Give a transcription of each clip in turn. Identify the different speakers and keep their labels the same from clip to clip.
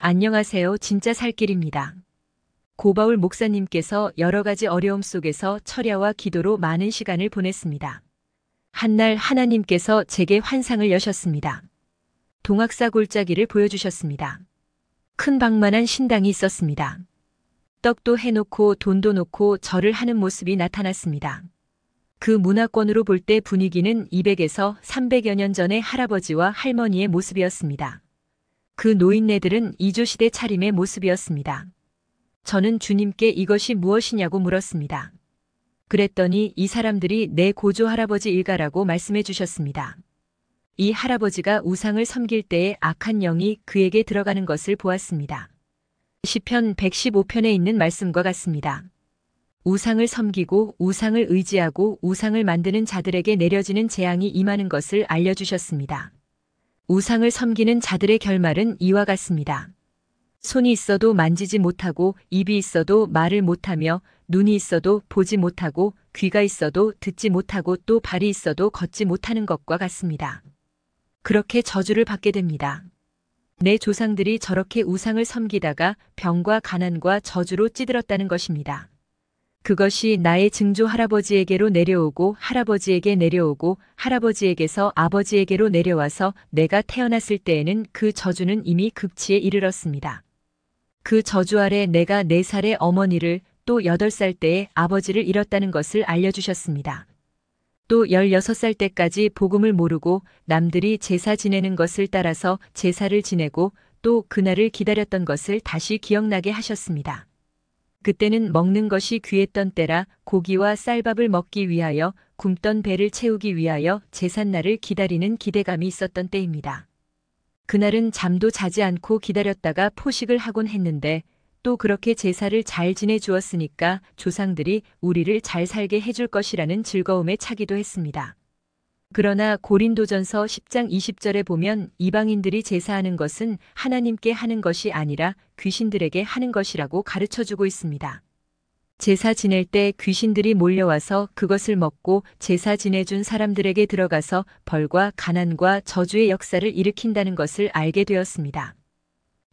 Speaker 1: 안녕하세요. 진짜 살 길입니다. 고바울 목사님께서 여러 가지 어려움 속에서 철야와 기도로 많은 시간을 보냈습니다. 한날 하나님께서 제게 환상을 여셨습니다. 동학사 골짜기를 보여주셨습니다. 큰 방만한 신당이 있었습니다. 떡도 해놓고 돈도 놓고 절을 하는 모습이 나타났습니다. 그 문화권으로 볼 때 분위기는 200에서 300여 년 전의 할아버지와 할머니의 모습이었습니다. 그 노인네들은 이조시대 차림의 모습이었습니다. 저는 주님께 이것이 무엇이냐고 물었습니다. 그랬더니 이 사람들이 내 고조 할아버지 일가라고 말씀해 주셨습니다. 이 할아버지가 우상을 섬길 때에 악한 영이 그에게 들어가는 것을 보았습니다. 시편 115편에 있는 말씀과 같습니다. 우상을 섬기고 우상을 의지하고 우상을 만드는 자들에게 내려지는 재앙이 임하는 것을 알려주셨습니다. 우상을 섬기는 자들의 결말은 이와 같습니다. 손이 있어도 만지지 못하고 입이 있어도 말을 못하며 눈이 있어도 보지 못하고 귀가 있어도 듣지 못하고 또 발이 있어도 걷지 못하는 것과 같습니다. 그렇게 저주를 받게 됩니다. 내 조상들이 저렇게 우상을 섬기다가 병과 가난과 저주로 찌들었다는 것입니다. 그것이 나의 증조 할아버지에게로 내려오고 할아버지에게 내려오고 할아버지에게서 아버지에게로 내려와서 내가 태어났을 때에는 그 저주는 이미 극치에 이르렀습니다. 그 저주 아래 내가 4살의 어머니를 또 8살 때에 아버지를 잃었다는 것을 알려주셨습니다. 또 16살 때까지 복음을 모르고 남들이 제사 지내는 것을 따라서 제사를 지내고 또 그날을 기다렸던 것을 다시 기억나게 하셨습니다. 그때는 먹는 것이 귀했던 때라 고기와 쌀밥을 먹기 위하여 굶던 배를 채우기 위하여 제삿날을 기다리는 기대감이 있었던 때입니다. 그날은 잠도 자지 않고 기다렸다가 포식을 하곤 했는데 또 그렇게 제사를 잘 지내주었으니까 조상들이 우리를 잘 살게 해줄 것이라는 즐거움에 차기도 했습니다. 그러나 고린도전서 10장 20절에 보면 이방인들이 제사하는 것은 하나님께 하는 것이 아니라 귀신들에게 하는 것이라고 가르쳐 주고 있습니다. 제사 지낼 때 귀신들이 몰려와서 그것을 먹고 제사 지내준 사람들에게 들어가서 벌과 가난과 저주의 역사를 일으킨다는 것을 알게 되었습니다.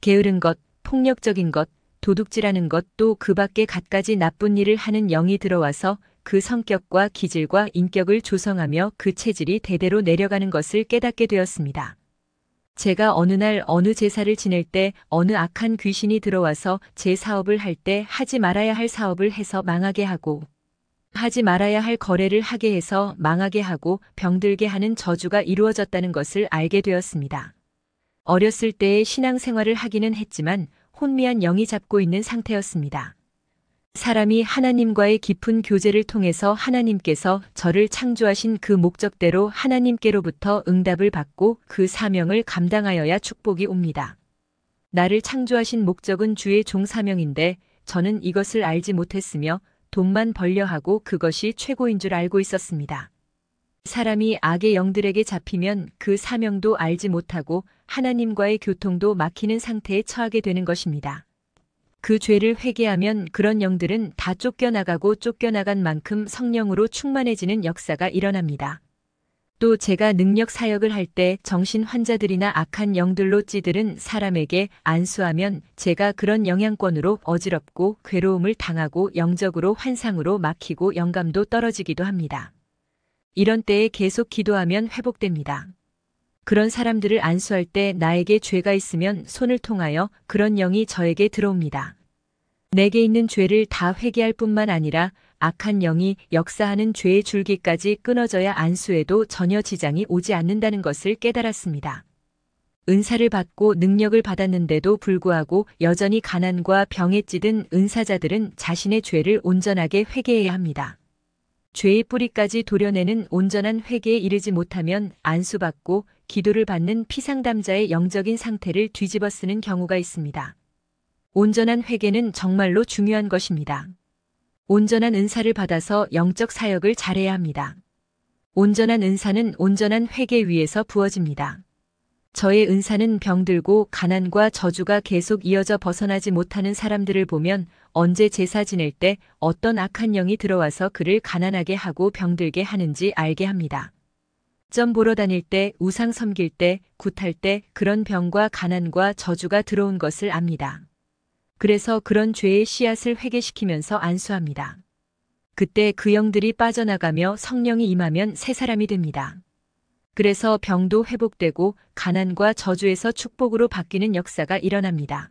Speaker 1: 게으른 것, 폭력적인 것, 도둑질하는 것 또 그 밖에 갖가지 나쁜 일을 하는 영이 들어와서 그 성격과 기질과 인격을 조성하며 그 체질이 대대로 내려가는 것을 깨닫게 되었습니다. 제가 어느 날 어느 제사를 지낼 때 어느 악한 귀신이 들어와서 제 사업을 할 때 하지 말아야 할 사업을 해서 망하게 하고 하지 말아야 할 거래를 하게 해서 망하게 하고 병들게 하는 저주가 이루어졌다는 것을 알게 되었습니다. 어렸을 때의 신앙생활을 하기는 했지만 혼미한 영이 잡고 있는 상태였습니다. 사람이 하나님과의 깊은 교제를 통해서 하나님께서 저를 창조하신 그 목적대로 하나님께로부터 응답을 받고 그 사명을 감당하여야 축복이 옵니다. 나를 창조하신 목적은 주의 종사명인데 저는 이것을 알지 못했으며 돈만 벌려 하고 그것이 최고인 줄 알고 있었습니다. 사람이 악의 영들에게 잡히면 그 사명도 알지 못하고 하나님과의 교통도 막히는 상태에 처하게 되는 것입니다. 그 죄를 회개하면 그런 영들은 다 쫓겨나가고 쫓겨나간 만큼 성령으로 충만해지는 역사가 일어납니다. 또 제가 능력 사역을 할 때 정신 환자들이나 악한 영들로 찌들은 사람에게 안수하면 제가 그런 영향권으로 어지럽고 괴로움을 당하고 영적으로 환상으로 막히고 영감도 떨어지기도 합니다. 이런 때에 계속 기도하면 회복됩니다. 그런 사람들을 안수할 때 나에게 죄가 있으면 손을 통하여 그런 영이 저에게 들어옵니다. 내게 있는 죄를 다 회개할 뿐만 아니라 악한 영이 역사하는 죄의 줄기까지 끊어져야 안수에도 전혀 지장이 오지 않는다는 것을 깨달았습니다. 은사를 받고 능력을 받았는데도 불구하고 여전히 가난과 병에 찌든 은사자들은 자신의 죄를 온전하게 회개해야 합니다. 죄의 뿌리까지 도려내는 온전한 회개에 이르지 못하면 안수받고 기도를 받는 피상담자의 영적인 상태를 뒤집어 쓰는 경우가 있습니다. 온전한 회개는 정말로 중요한 것입니다. 온전한 은사를 받아서 영적 사역을 잘해야 합니다. 온전한 은사는 온전한 회개 위에서 부어집니다. 저의 은사는 병들고 가난과 저주가 계속 이어져 벗어나지 못하는 사람들을 보면 언제 제사 지낼 때 어떤 악한 영이 들어와서 그를 가난하게 하고 병들게 하는지 알게 합니다. 점 보러 다닐 때, 우상 섬길 때, 굿할 때 그런 병과 가난과 저주가 들어온 것을 압니다. 그래서 그런 죄의 씨앗을 회개시키면서 안수합니다. 그때 그 영들이 빠져나가며 성령이 임하면 새 사람이 됩니다. 그래서 병도 회복되고 가난과 저주에서 축복으로 바뀌는 역사가 일어납니다.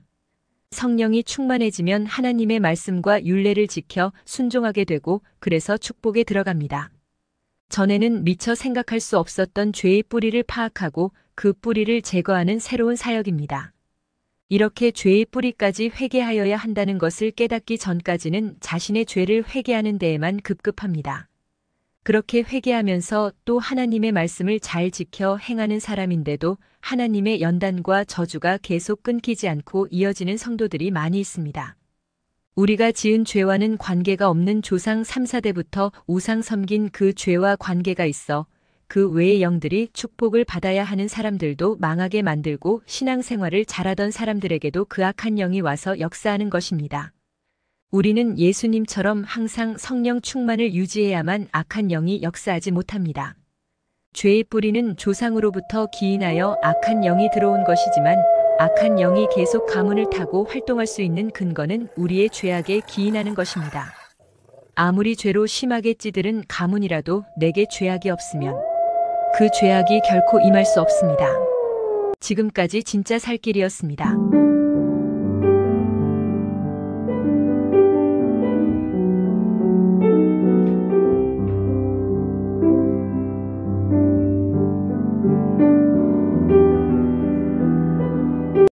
Speaker 1: 성령이 충만해지면 하나님의 말씀과 윤례를 지켜 순종하게 되고 그래서 축복에 들어갑니다. 전에는 미처 생각할 수 없었던 죄의 뿌리를 파악하고 그 뿌리를 제거하는 새로운 사역입니다. 이렇게 죄의 뿌리까지 회개하여야 한다는 것을 깨닫기 전까지는 자신의 죄를 회개하는 데에만 급급합니다. 그렇게 회개하면서 또 하나님의 말씀을 잘 지켜 행하는 사람인데도 하나님의 연단과 저주가 계속 끊기지 않고 이어지는 성도들이 많이 있습니다. 우리가 지은 죄와는 관계가 없는 조상 3사대부터 우상 섬긴 그 죄와 관계가 있어 그 외의 영들이 축복을 받아야 하는 사람들도 망하게 만들고 신앙생활을 잘하던 사람들에게도 그 악한 영이 와서 역사하는 것입니다. 우리는 예수님처럼 항상 성령 충만을 유지해야만 악한 영이 역사하지 못합니다. 죄의 뿌리는 조상으로부터 기인하여 악한 영이 들어온 것이지만 악한 영이 계속 가문을 타고 활동할 수 있는 근거는 우리의 죄악에 기인하는 것입니다. 아무리 죄로 심하게 찌들은 가문이라도 내게 죄악이 없으면 그 죄악이 결코 임할 수 없습니다. 지금까지 진짜 살 길이었습니다.